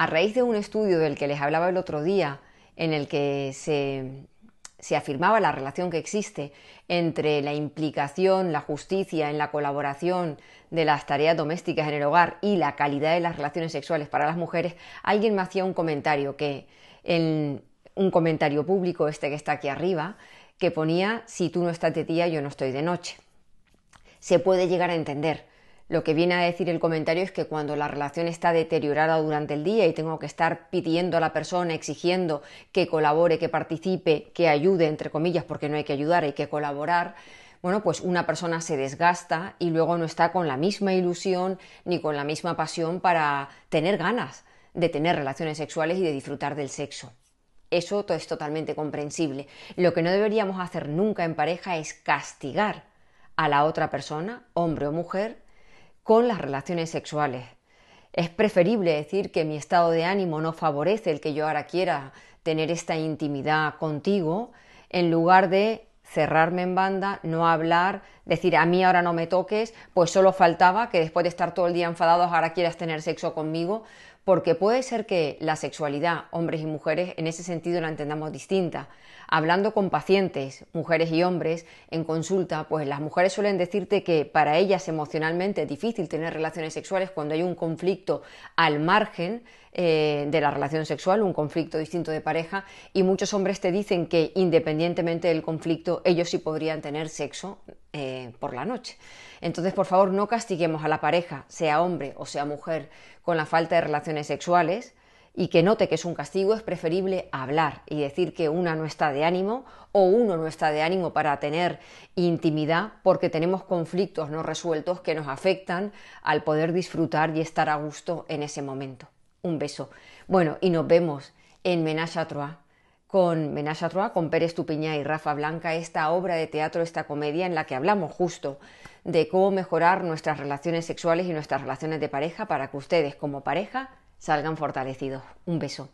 a raíz de un estudio del que les hablaba el otro día, en el que se, afirmaba la relación que existe entre la implicación, la justicia en la colaboración de las tareas domésticas en el hogar y la calidad de las relaciones sexuales para las mujeres, alguien me hacía un comentario que en un comentario público, este que está aquí arriba, que ponía si tú no estás de día, yo no estoy de noche. Se puede llegar a entender, lo que viene a decir el comentario es que cuando la relación está deteriorada durante el día y tengo que estar pidiendo a la persona, exigiendo que colabore, que participe, que ayude, entre comillas, porque no hay que ayudar, hay que colaborar, bueno, pues una persona se desgasta y luego no está con la misma ilusión ni con la misma pasión para tener ganas de tener relaciones sexuales y de disfrutar del sexo. Eso es totalmente comprensible. Lo que no deberíamos hacer nunca en pareja es castigar a la otra persona, hombre o mujer, con las relaciones sexuales. Es preferible decir que mi estado de ánimo no favorece el que yo ahora quiera tener esta intimidad contigo en lugar de cerrarme en banda, no hablar, decir a mí ahora no me toques, pues solo faltaba que después de estar todo el día enfadados ahora quieras tener sexo conmigo, porque puede ser que la sexualidad, hombres y mujeres, en ese sentido la entendamos distinta. Hablando con pacientes, mujeres y hombres, en consulta, pues las mujeres suelen decirte que para ellas emocionalmente es difícil tener relaciones sexuales cuando hay un conflicto al margen eh, de la relación sexual, un conflicto distinto de pareja, y muchos hombres te dicen que independientemente del conflicto, ellos sí podrían tener sexo eh, por la noche. Entonces, por favor, no castiguemos a la pareja, sea hombre o sea mujer, con la falta de relaciones sexuales y que note que es un castigo, es preferible hablar y decir que una no está de ánimo o uno no está de ánimo para tener intimidad porque tenemos conflictos no resueltos que nos afectan al poder disfrutar y estar a gusto en ese momento un beso. Bueno, y nos vemos en Menage Troa, con Menage Troa, con Pérez Tupiñá y Rafa Blanca, esta obra de teatro, esta comedia en la que hablamos justo de cómo mejorar nuestras relaciones sexuales y nuestras relaciones de pareja para que ustedes como pareja salgan fortalecidos. Un beso.